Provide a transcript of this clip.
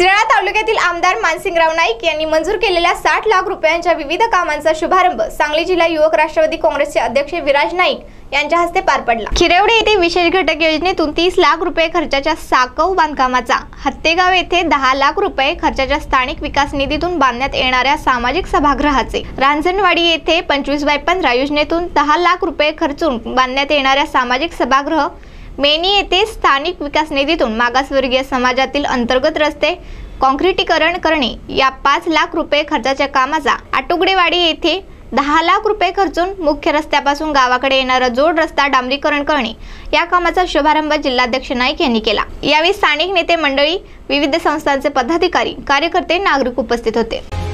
शिराळा तालुक्यातील आमदार मानसिंगराव नाईक यांनी मंजूर केलेल्या साठ लाख रुपयांच्या विविध कामांचा शुभारंभ सांगली जिल्हा युवक राष्ट्रवादी काँग्रेसचे अध्यक्ष विराज नाईक यांच्या हस्ते पार पडला खिरेवडे येथे विशेष घटक योजनेतून तीस लाख रुपये खर्चाच्या साकव बांधकामाचा हत्तेगाव येथे दहा लाख रुपये खर्चाच्या स्थानिक विकास निधीतून बांधण्यात येणाऱ्या सामाजिक सभागृहाचे रांजणवाडी येथे पंचवीस बाय पंधरा योजनेतून दहा लाख रुपये खर्चून बांधण्यात येणाऱ्या सामाजिक सभागृह मेनी येथे स्थानिक विकास निधीतून मागासवर्गीय समाजातील अंतर्गत रस्ते कॉन्क्रिटीकरण करणे या पाच लाख रुपये खर्चाच्या कामाचा आटुगडेवाडी येथे दहा लाख रुपये खर्चून मुख्य रस्त्यापासून गावाकडे येणारा जोड रस्ता डांबरीकरण करणे या कामाचा शुभारंभ जिल्हाध्यक्ष नाईक यांनी केला यावेळी स्थानिक नेते मंडळी विविध संस्थांचे पदाधिकारी कार्यकर्ते नागरिक उपस्थित होते